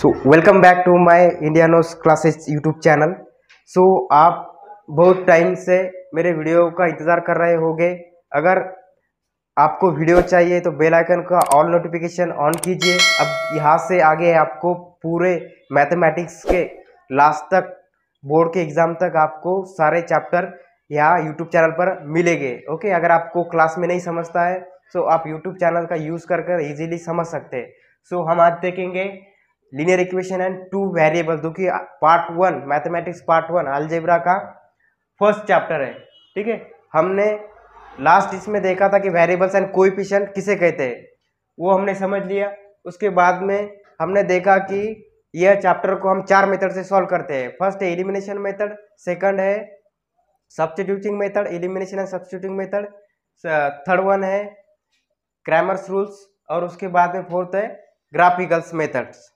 so welcome back to my nos classes YouTube channel so आप बहुत time से मेरे वीडियो का इंतज़ार कर रहे होंगे अगर आपको वीडियो चाहिए तो बेल आइकन का ऑल नोटिफिकेशन ऑन कीजिए अब यहाँ से आगे आपको पूरे मैथमेटिक्स के लास्ट तक बोर्ड के एग्ज़ाम तक आपको सारे चैप्टर यहाँ यूट्यूब चैनल पर मिलेंगे ओके अगर आपको क्लास में नहीं समझता है तो आप यूट्यूब चैनल का यूज़ कर कर ईजिली समझ सकते हैं सो हम आज देखेंगे linear equation and two variable जो कि part one mathematics part one algebra का फर्स्ट चैप्टर है ठीक है हमने लास्ट इसमें देखा था कि वेरिएबल्स एंड कोइफिशिएंट किसे कहते हैं वो हमने समझ लिया उसके बाद में हमने देखा कि यह चैप्टर को हम चार मेथड से सॉल्व करते हैं फर्स्ट है एलिमिनेशन मेथड सेकंड है substituting method elimination and substituting method third one है क्रैमर्स रूल्स और उसके बाद में फोर्थ है ग्राफिकल्स मेथड्स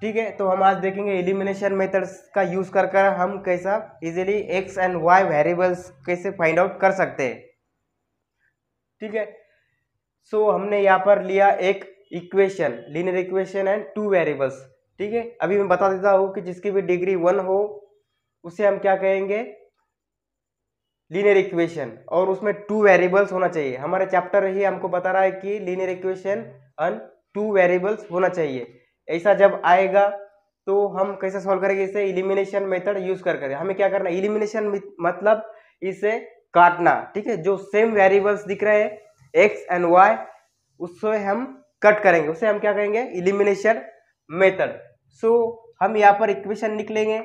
ठीक है तो हम आज देखेंगे एलिमिनेशन मेथड्स का यूज़ कर कर हम कैसा easily X and Y variables कैसे फाइंड आउट कर सकते हैं ठीक है सो so, हमने यहाँ पर लिया एक equation linear equation and two variables ठीक है अभी मैं बता देता हूँ कि जिसकी भी डिग्री वन हो उसे हम क्या कहेंगे लीनियर इक्वेशन और उसमें टू वेरिएबल्स होना चाहिए हमारा चैप्टर ही हमको बता रहा है कि linear equation and two variables होना चाहिए ऐसा जब आएगा तो हम कैसे सॉल्व करेंगे इसे इलिमिनेशन मेथड यूज कर करें हमें क्या करना इलिमिनेशन मतलब इसे काटना ठीक है जो सेम वेरिएबल्स दिख रहे हैं एक्स एंड वाई उससे हम कट करेंगे उसे हम क्या करेंगे इलिमिनेशन मेथड सो हम यहाँ पर इक्वेशन निकलेंगे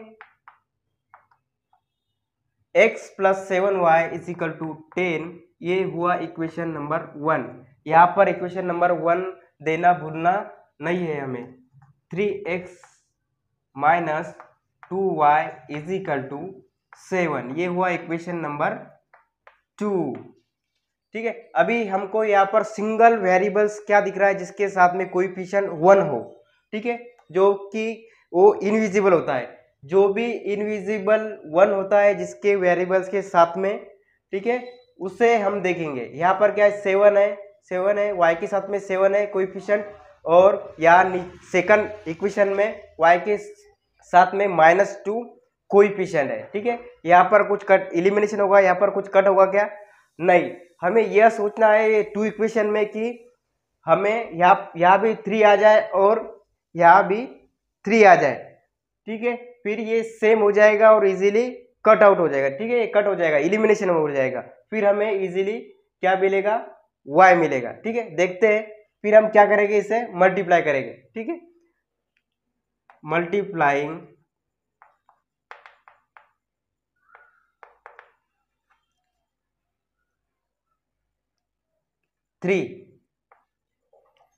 X plus seven Y is equal to ten ये हुआ इक्वेशन नंबर वन यहाँ पर इक्वेशन नंबर वन देना भूलना नहीं है हमें three X minus two Y is equal to seven ये हुआ इक्वेशन नंबर टू ठीक है अभी हमको यहाँ पर सिंगल वेरिएबल्स क्या दिख रहा है जिसके साथ में कोई पिशन वन हो ठीक है जो कि वो इनविजिबल होता है जो भी इनविजिबल वन होता है जिसके वेरिएबल्स के साथ में ठीक है उसे हम देखेंगे यहाँ पर क्या है सेवन है सेवन है वाई के साथ में सेवन है कोई पिशन और या सेकंड इक्वेशन में वाई के साथ में माइनस टू कोइफिशियंट है ठीक है यहाँ पर कुछ कट इलिमिनेशन होगा यहाँ पर कुछ कट होगा क्या नहीं हमें यह सोचना है ये टू इक्वेशन में कि हमें यहाँ यहाँ भी थ्री आ जाए और यहाँ भी थ्री आ जाए ठीक है फिर ये सेम हो जाएगा और इजीली कट आउट हो जाएगा ठीक है ये कट हो जाएगा इलिमिनेशन हो जाएगा फिर हमें इजीली क्या मिलेगा वाई मिलेगा ठीक है देखते हैं फिर हम क्या करेंगे इसे मल्टीप्लाई करेंगे ठीक है मल्टीप्लाइंग थ्री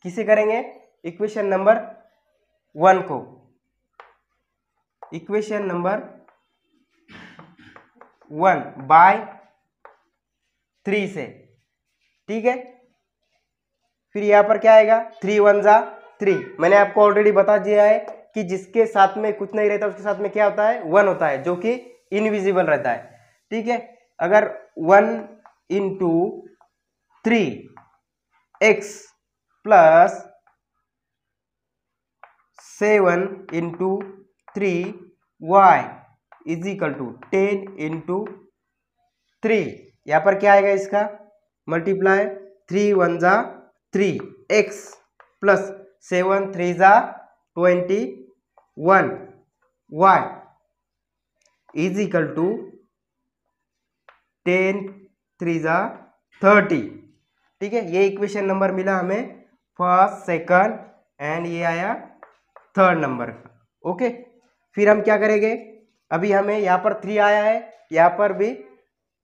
किसे करेंगे इक्वेशन नंबर वन को equation number one by three से ठीक है फिर यहाँ पर क्या आएगा थ्री वन ज़ा थ्री मैंने आपको ऑलरेडी बता दिया है कि जिसके साथ में कुछ नहीं रहता उसके साथ में क्या होता है वन होता है जो कि इनविजिबल रहता है ठीक है अगर one into three X plus seven into three Y is equal to ten into three यहाँ पर क्या आएगा इसका मल्टीप्लाई थ्री वन ज़ा three X plus seven three ज़ा twenty one Y is equal to ten three ज़ा thirty ठीक है ये इक्वेशन नंबर मिला हमें फर्स्ट सेकंड एंड ये आया थर्ड नंबर ओके फिर हम क्या करेंगे अभी हमें यहाँ पर थ्री आया है यहाँ पर भी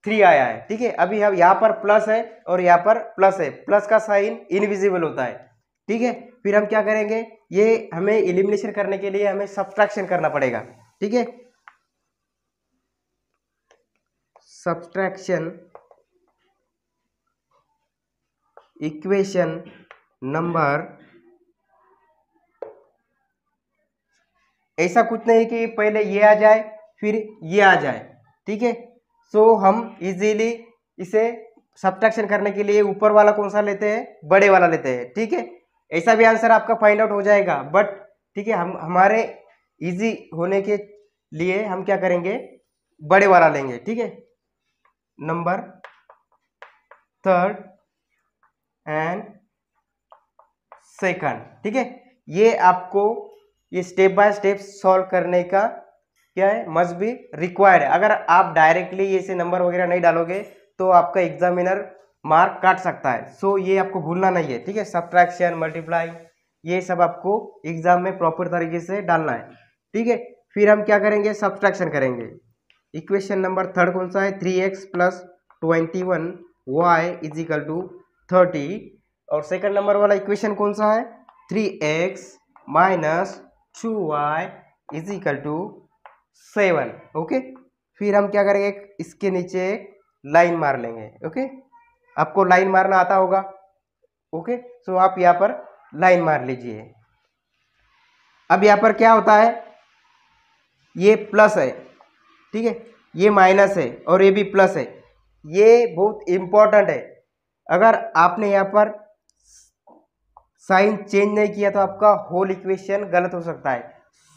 थ्री आया है ठीक है अभी हम यहाँ पर प्लस है और यहाँ पर प्लस है प्लस का साइन इनविजिबल होता है ठीक है फिर हम क्या करेंगे ये हमें इलिमिनेशन करने के लिए हमें सब्ट्रैक्शन करना पड़ेगा ठीक है सब्ट्रैक्शन इक्वेशन नंबर ऐसा कुछ नहीं कि पहले ये आ जाए फिर ये आ जाए ठीक है सो so, हम इजीली इसे सब्ट्रैक्शन करने के लिए ऊपर वाला कौन सा लेते हैं बड़े वाला लेते हैं ठीक है ऐसा भी आंसर आपका फाइंड आउट हो जाएगा बट ठीक है हम हमारे इजी होने के लिए हम क्या करेंगे बड़े वाला लेंगे ठीक है नंबर थर्ड एंड सेकंड ठीक है ये आपको ये स्टेप बाय स्टेप सॉल्व करने का क्या है मस्ट बी रिक्वायर्ड अगर आप डायरेक्टली ऐसे नंबर वगैरह नहीं डालोगे तो आपका एग्जामिनर मार्क काट सकता है सो so, ये आपको भूलना नहीं है ठीक है सब्ट्रैक्शन मल्टीप्लाई ये सब आपको एग्जाम में प्रॉपर तरीके से डालना है ठीक है फिर हम क्या करेंगे सब्ट्रैक्शन करेंगे इक्वेशन नंबर थर्ड कौन सा है three X plus twenty one Y is equal to thirty और सेकंड नंबर वाला इक्वेशन कौन सा है three X minus two Y is equal to seven okay फिर हम क्या करेंगे इसके नीचे एक लाइन मार लेंगे ओके आपको लाइन मारना आता होगा ओके सो आप यहाँ पर लाइन मार लीजिए अब यहाँ पर क्या होता है ये प्लस है ठीक है ये माइनस है और ये भी प्लस है ये बहुत इम्पॉर्टेंट है अगर आपने यहाँ पर साइन चेंज नहीं किया तो आपका होल इक्वेशन गलत हो सकता है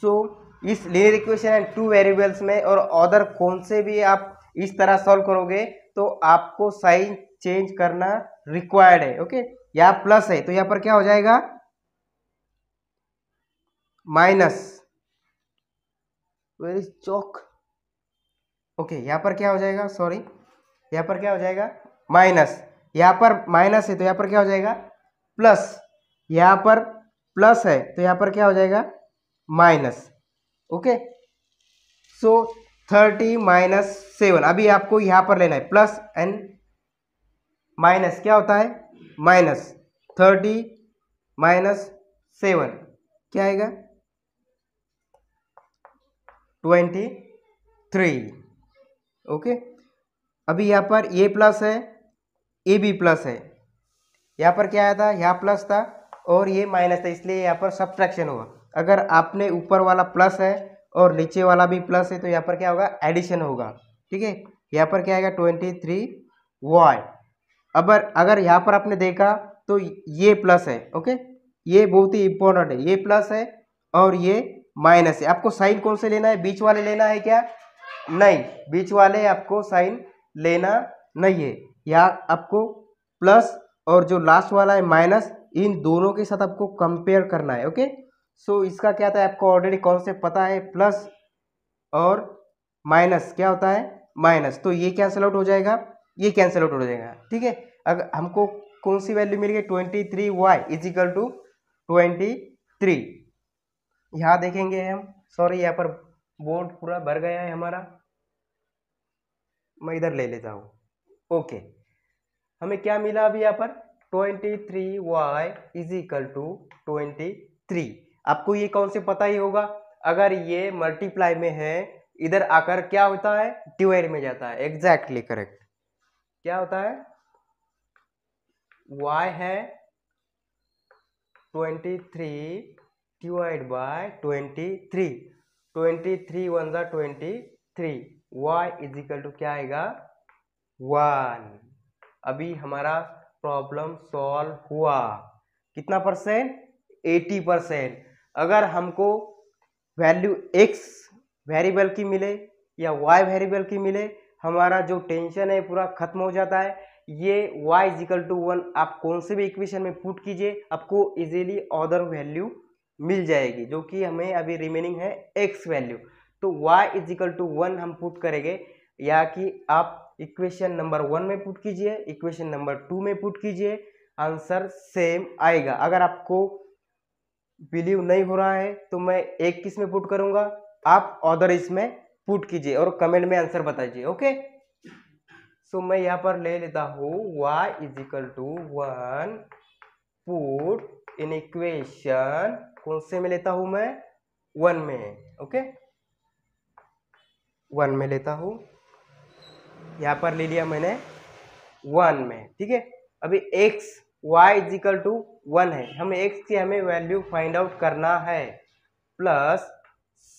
सो so, इस लेयर इक्वेशन एंड टू वेरिएबल्स में और अदर कौन से भी आप इस तरह सॉल्व करोगे तो आपको साइन चेंज करना रिक्वायर्ड है ओके या प्लस है तो यहाँ पर क्या हो जाएगा माइनस वेर इज चौक ओके यहाँ पर क्या हो जाएगा सॉरी यहाँ पर क्या हो जाएगा माइनस यहाँ पर माइनस है तो यहाँ पर क्या हो जाएगा प्लस यहाँ पर प्लस है तो यहाँ पर क्या हो जाएगा minus okay so thirty minus seven अभी आपको यहाँ पर लेना है प्लस एंड माइनस क्या होता है माइनस थर्टी माइनस सेवन क्या आएगा ट्वेंटी थ्री ओके अभी यहाँ पर ए प्लस है ए बी प्लस है यहाँ पर क्या आया था यहाँ प्लस था और ये माइनस था इसलिए यहाँ पर सब्ट्रैक्शन हुआ अगर आपने ऊपर वाला प्लस है और नीचे वाला भी प्लस है तो यहाँ पर क्या होगा एडिशन होगा ठीक है यहाँ पर क्या आएगा ट्वेंटी थ्री वाई अगर अगर यहाँ पर आपने देखा तो ये प्लस है ओके ये बहुत ही इंपॉर्टेंट है ये प्लस है और ये माइनस है आपको साइन कौन से लेना है बीच वाले लेना है क्या नहीं बीच वाले आपको साइन लेना नहीं है यहाँ आपको प्लस और जो लास्ट वाला है माइनस इन दोनों के साथ आपको कंपेयर करना है ओके सो इसका क्या था आपको ऑलरेडी कॉन्सेप्ट पता है प्लस और माइनस क्या होता है माइनस तो ये कैंसिल आउट हो जाएगा ये कैंसिल आउट हो जाएगा ठीक है अगर हमको कौन सी वैल्यू मिल गई twenty three Y is equal to twenty three यहाँ देखेंगे हम सॉरी यहाँ पर बोर्ड पूरा भर गया है हमारा मैं इधर ले लेता हूँ ओके हमें क्या मिला अभी यहाँ पर twenty three Y is equal to twenty three आपको ये कॉन्सेप्ट पता ही होगा अगर ये मल्टीप्लाई में है इधर आकर क्या होता है डिवाइड में जाता है एग्जैक्टली exactly करेक्ट क्या होता है y है twenty three divide by twenty three twenty three one ज़ा twenty three Y is equal to क्या आएगा वन अभी हमारा प्रॉब्लम सॉल्व हुआ कितना परसेंट एटी परसेंट अगर हमको वैल्यू एक्स वेरिएबल की मिले या वाई वेरिएबल की मिले हमारा जो टेंशन है पूरा खत्म हो जाता है ये y इजिकल टू वन आप कौन से भी इक्वेशन में पुट कीजिए आपको इजीली अदर वैल्यू मिल जाएगी जो कि हमें अभी रिमेनिंग है x वैल्यू तो y इजिकल टू वन हम पुट करेंगे या कि आप इक्वेशन नंबर वन में पुट कीजिए इक्वेशन नंबर टू में पुट कीजिए आंसर सेम आएगा अगर आपको बिलीव नहीं हो रहा है तो मैं एक किस में पुट करूंगा आप ऑर्डर इसमें पुट कीजिए और कमेंट में आंसर बताइए ओके सो मैं यहाँ पर ले लेता हूँ y is equal to one put in equation कौन से में लेता हूँ मैं वन में ओके वन में लेता हूँ यहाँ पर ले लिया मैंने वन में ठीक है अभी X y is equal to one है हमें x की हमें वैल्यू फाइंड आउट करना है प्लस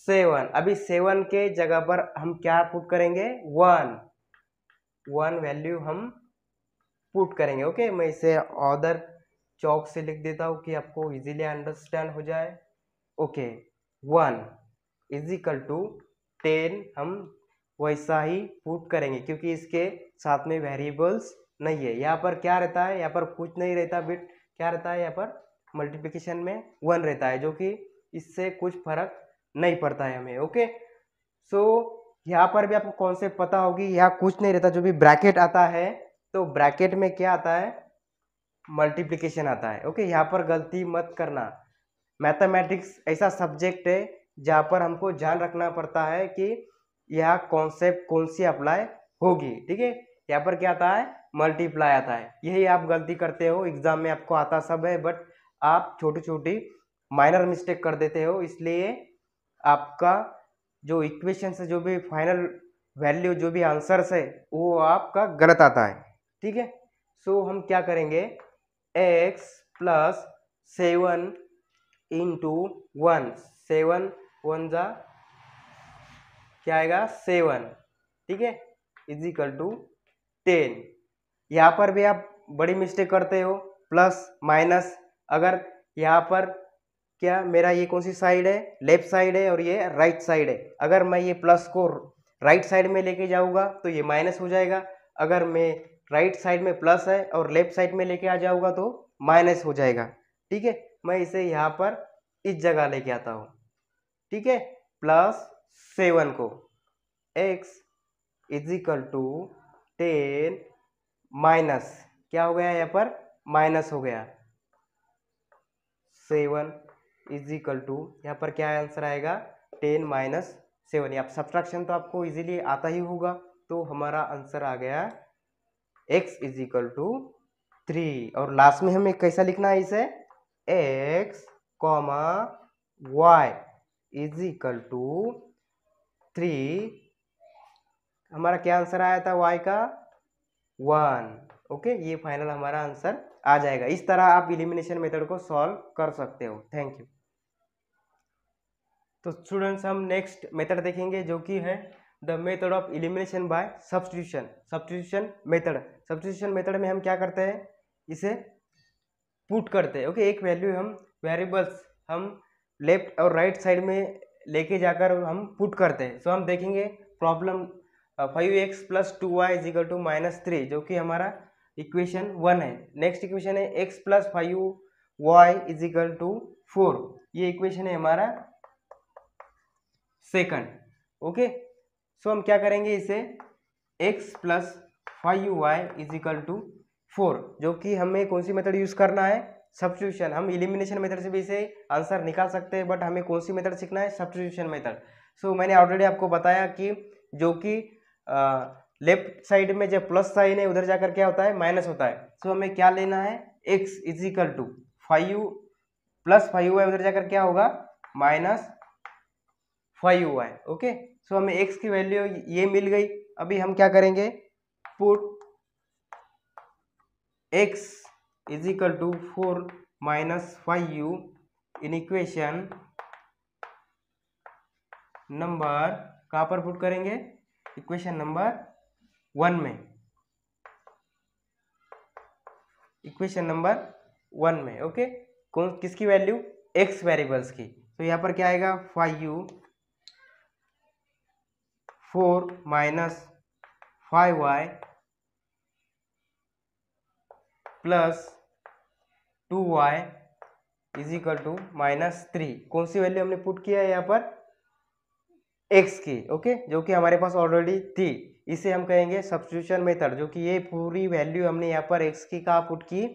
सेवन अभी सेवन के जगह पर हम क्या पुट करेंगे वन वन वैल्यू हम पुट करेंगे ओके मैं इसे अदर चौक से लिख देता हूँ कि आपको इजीली अंडरस्टैंड हो जाए okay one is equal to ten हम वैसा ही पुट करेंगे क्योंकि इसके साथ में वेरिएबल्स नहीं है यहाँ पर क्या रहता है यहाँ पर कुछ नहीं रहता बिट क्या रहता है यहाँ पर मल्टीप्लिकेशन में वन रहता है जो कि इससे कुछ फर्क नहीं पड़ता है हमें ओके सो so, यहाँ पर भी आपको कॉन्सेप्ट पता होगी यहाँ कुछ नहीं रहता जो भी ब्रैकेट आता है तो ब्रैकेट में क्या आता है मल्टीप्लिकेशन आता है ओके यहाँ पर गलती मत करना मैथमेटिक्स ऐसा सब्जेक्ट है जहाँ पर हमको ध्यान रखना पड़ता है कि यह कॉन्सेप्ट कौन सी अप्लाई होगी ठीक है यहाँ पर क्या आता है मल्टीप्लाई आता है यही आप गलती करते हो एग्ज़ाम में आपको आता सब है बट आप छोटी छोटी माइनर मिस्टेक कर देते हो इसलिए आपका जो इक्वेशन से जो भी फाइनल वैल्यू जो भी आंसर्स है वो आपका गलत आता है ठीक है सो हम क्या करेंगे X plus seven into one seven one जा क्या आएगा सेवन ठीक है इजिकल टू टेन यहाँ पर भी आप बड़ी मिस्टेक करते हो प्लस माइनस अगर यहाँ पर क्या मेरा ये कौन सी साइड है लेफ्ट साइड है और ये राइट साइड है अगर मैं ये प्लस को राइट साइड में लेके जाऊँगा तो ये माइनस हो जाएगा अगर मैं राइट साइड में प्लस है और लेफ्ट साइड में लेके आ जाऊँगा तो माइनस हो जाएगा ठीक है मैं इसे यहाँ पर इस जगह लेके आता हूँ ठीक है प्लस सेवन को X is equal to ten minus क्या हो गया यहाँ पर माइनस हो गया सेवन इज इक्वल टू यहाँ पर क्या आंसर आएगा टेन माइनस सेवन या सब्ट्रैक्शन तो आपको इजीली आता ही होगा तो हमारा आंसर आ गया X is equal to three और लास्ट में हमें कैसा लिखना है इसे X comma Y is equal to three हमारा क्या आंसर आया था वाई का वन ओके ये फाइनल हमारा आंसर आ जाएगा इस तरह आप इलिमिनेशन मेथड को सॉल्व कर सकते हो थैंक यू तो स्टूडेंट्स हम नेक्स्ट मेथड देखेंगे जो कि है the method of elimination by substitution substitution method substitution method में हम क्या करते हैं इसे पुट करते हैं ओके okay, एक वैल्यू हम वेरिएबल्स हम लेफ्ट और राइट right साइड में लेके जाकर हम पुट करते हैं सो so, हम देखेंगे problem five X plus two Y is equal to minus three जो कि हमारा इक्वेशन वन है नेक्स्ट इक्वेशन है X plus five Y is equal to four ये इक्वेशन है हमारा सेकंड ओके सो हम क्या करेंगे इसे X plus five Y is equal to four जो कि हमें कौन सी मेथड यूज़ करना है सब्सिट्यूशन हम इलिमिनेशन मेथड से भी इसे आंसर निकाल सकते हैं बट हमें कौन सी मेथड सीखना है सब्सिट्यूशन मेथड सो मैंने ऑलरेडी आपको बताया कि जो कि लेफ्ट साइड में जो प्लस साइन है उधर जाकर क्या होता है माइनस होता है सो so, हमें क्या लेना है X is equal to five plus five Y उधर जाकर क्या होगा माइनस फाइव यू है ओके सो हमें एक्स की वैल्यू ये मिल गई अभी हम क्या करेंगे put X is equal to four minus five in equation number कहाँ पर पुट करेंगे इक्वेशन नंबर वन में इक्वेशन नंबर वन में ओके कौन किसकी वैल्यू एक्स वेरिएबल्स की तो यहां पर क्या आएगा five four minus five Y plus two Y is equal to minus three कौन सी वैल्यू हमने पुट किया है यहां पर एक्स की ओके जो कि हमारे पास ऑलरेडी थी इसे हम कहेंगे सब्सिट्यूशन मेथड जो कि ये पूरी वैल्यू हमने यहाँ पर एक्स की कहा पुट की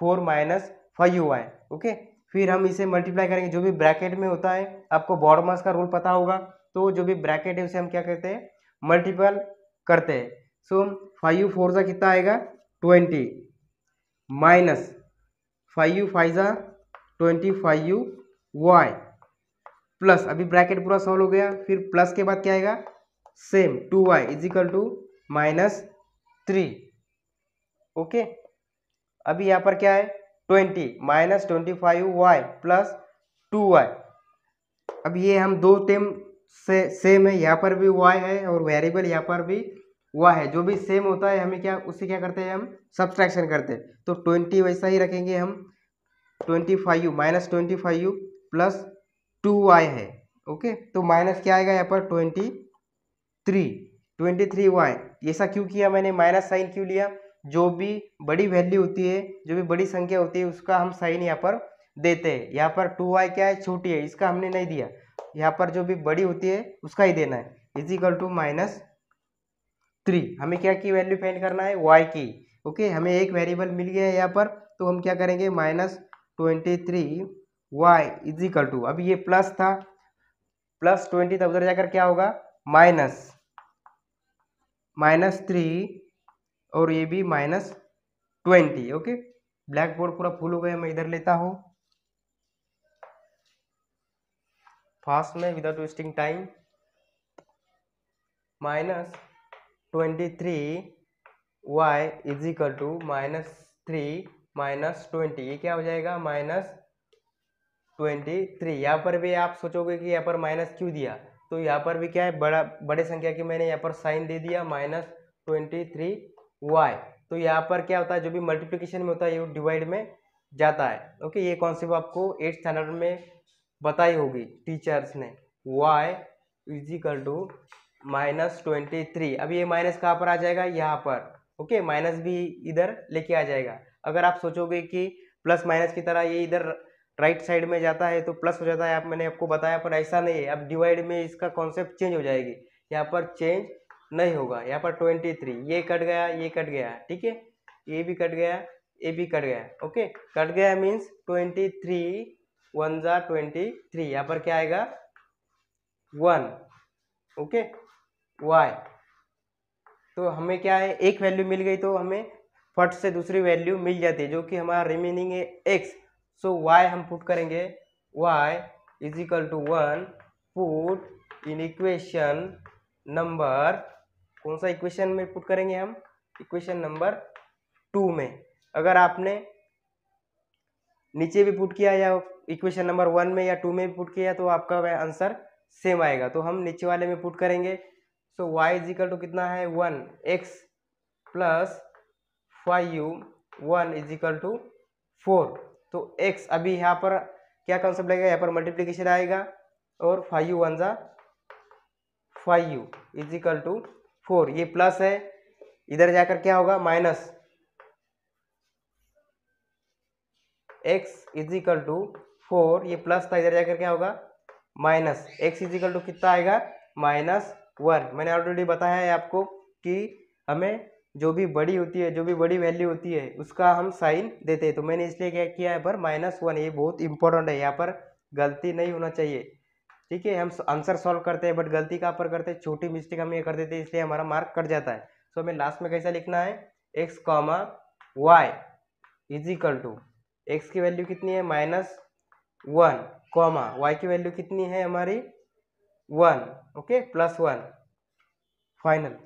फोर माइनस फाइव हुआ है ओके फिर हम इसे मल्टीप्लाई करेंगे जो भी ब्रैकेट में होता है आपको बॉडमास का रूल पता होगा तो जो भी ब्रैकेट है उसे हम क्या करते हैं मल्टीपल करते हैं सो फाइव फोर सा कितना आएगा ट्वेंटी माइनस फाइव फाइव सा ट्वेंटी फाइव वाई प्लस अभी ब्रैकेट पूरा सॉल्व हो गया फिर प्लस के बाद क्या आएगा same two Y is equal to minus three okay अभी यहाँ पर क्या है twenty minus twenty five Y plus two Y अब ये हम दो टेम से सेम है यहाँ पर भी वाई है और वेरिएबल यहाँ पर भी वाई है जो भी सेम होता है हमें क्या उससे क्या करते हैं हम सब्सट्रैक्शन करते हैं तो ट्वेंटी वैसा ही रखेंगे हम twenty five minus twenty five plus two y है ओके तो माइनस क्या आएगा यहाँ पर twenty three twenty three y ऐसा क्यों किया मैंने माइनस साइन क्यों लिया जो भी बड़ी वैल्यू होती है जो भी बड़ी संख्या होती है उसका हम साइन यहाँ पर देते हैं यहाँ पर टू वाई क्या है छोटी है इसका हमने नहीं दिया यहाँ पर जो भी बड़ी होती है उसका ही देना है is equal to minus three हमें क्या की वैल्यू फाइंड करना है वाई की ओके हमें एक वेरिएबल मिल गया है यहाँ पर तो हम क्या करेंगे minus twenty three Y is equal to अब ये प्लस था प्लस ट्वेंटी था उधर जाकर क्या होगा माइनस माइनस थ्री और ये भी minus twenty okay black board पूरा फुल हो गया मैं इधर लेता हूँ फास्ट में without wasting time minus twenty three Y is equal to minus three minus twenty ये क्या हो जाएगा माइनस ट्वेंटी थ्री यहाँ पर भी आप सोचोगे कि यहाँ पर माइनस क्यों दिया तो यहाँ पर भी क्या है बड़ा बड़े संख्या की मैंने यहाँ पर साइन दे दिया माइनस ट्वेंटी थ्री वाई तो यहाँ पर क्या होता है जो भी मल्टीप्लिकेशन में होता है ये डिवाइड में जाता है ओके ये कॉन्सेप्ट आपको एट स्टैंडर्ड में बताई होगी टीचर्स ने y is equal to minus twenty three अब ये माइनस कहाँ पर आ जाएगा यहाँ पर ओके माइनस भी इधर लेके आ जाएगा अगर आप सोचोगे कि प्लस माइनस की तरह ये इधर राइट साइड में जाता है तो प्लस हो जाता है आप मैंने आपको बताया पर ऐसा नहीं है अब डिवाइड में इसका कॉन्सेप्ट चेंज हो जाएगी यहाँ पर चेंज नहीं होगा यहाँ पर ट्वेंटी थ्री ये कट गया ये कट गया ठीक है ये भी कट गया ये भी कट गया ओके कट गया मीन्स ट्वेंटी थ्री वन ज़ा ट्वेंटी थ्री यहाँ पर क्या आएगा वन ओके वाई तो हमें क्या है एक वैल्यू मिल गई तो हमें फट से दूसरी वैल्यू मिल जाती है जो कि हमारा रिमेनिंग है एक्स सो वाई y हम पुट करेंगे y is equal to one put in equation number कौन सा इक्वेशन में पुट करेंगे हम इक्वेशन नंबर टू में अगर आपने नीचे भी पुट किया या इक्वेशन नंबर वन में या टू में भी पुट किया तो आपका वह आंसर सेम आएगा तो हम नीचे वाले में पुट करेंगे so y is equal to कितना है one x plus five one is equal to four तो एक्स अभी यहाँ पर क्या कॉन्सेप्ट लगेगा यहाँ पर मल्टीप्लीकेशन आएगा और फाइव वन ज़ा five is equal to four ये प्लस है इधर जाकर क्या होगा minus x is equal to four ये प्लस था इधर जाकर क्या होगा minus x is equal to कितना आएगा माइनस वन मैंने ऑलरेडी बताया है आपको कि हमें जो भी बड़ी होती है जो भी बड़ी वैल्यू होती है उसका हम साइन देते हैं तो मैंने इसलिए क्या किया है पर माइनस वन ये बहुत इंपॉर्टेंट है यहाँ पर गलती नहीं होना चाहिए ठीक है हम आंसर सॉल्व करते हैं बट गलती कहाँ पर करते हैं छोटी मिस्टेक हम ये कर देते हैं इसलिए हमारा मार्क कट जाता है सो हमें लास्ट में कैसा लिखना है x comma y is equal to x की वैल्यू कितनी है माइनस वन कॉमा वाई की वैल्यू कितनी है हमारी one okay plus one final